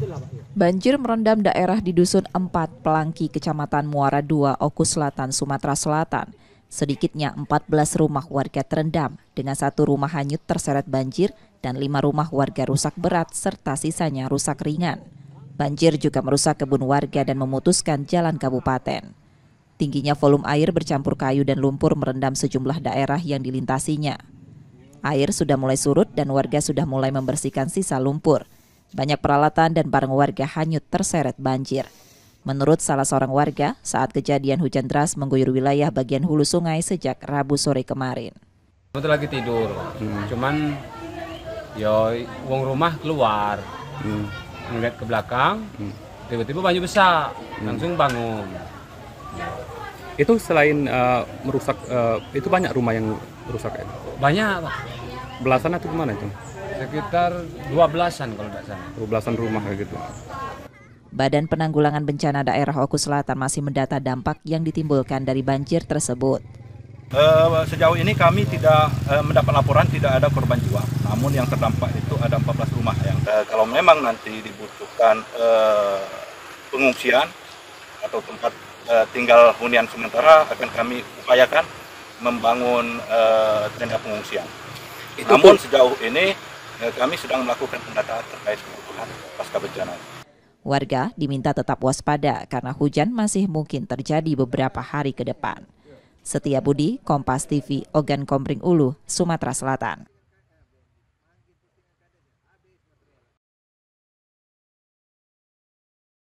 Iya. Banjir merendam daerah di Dusun 4 Pelangki, Kecamatan Muara II, Oku Selatan, Sumatera Selatan. Sedikitnya 14 rumah warga terendam, dengan satu rumah hanyut terseret banjir dan lima rumah warga rusak berat serta sisanya rusak ringan. Banjir juga merusak kebun warga dan memutuskan jalan kabupaten. Tingginya volume air bercampur kayu dan lumpur merendam sejumlah daerah yang dilintasinya. Air sudah mulai surut dan warga sudah mulai membersihkan sisa lumpur. Banyak peralatan dan barang warga hanyut terseret banjir. Menurut salah seorang warga, saat kejadian hujan deras mengguyur wilayah bagian hulu sungai sejak Rabu sore kemarin. Itu lagi tidur, hmm. cuman yo uang rumah keluar, hmm. ngeliat ke belakang, hmm. tiba-tiba hmm. banjir besar, hmm. langsung bangun. Itu selain uh, merusak, uh, itu banyak rumah yang rusak? Ya? Banyak, Pak. Belasan atau gimana itu? sekitar 12-an kalau tidak salah. 12-an rumah kayak gitu. Badan Penanggulangan Bencana Daerah Oku Selatan masih mendata dampak yang ditimbulkan dari banjir tersebut. Uh, sejauh ini kami tidak uh, mendapat laporan tidak ada korban jiwa. Namun yang terdampak itu ada 14 rumah yang uh, kalau memang nanti dibutuhkan pengungsian atau tempat tinggal hunian sementara akan kami upayakan membangun tenda pengungsian. Itu Namun pun. sejauh ini Eh, kami sedang melakukan pendataan terkait kebutuhan pasca bencana. Warga diminta tetap waspada karena hujan masih mungkin terjadi beberapa hari ke depan. Setia Budi, Kompas TV, Ogan Kompring Ulu, Sumatera Selatan.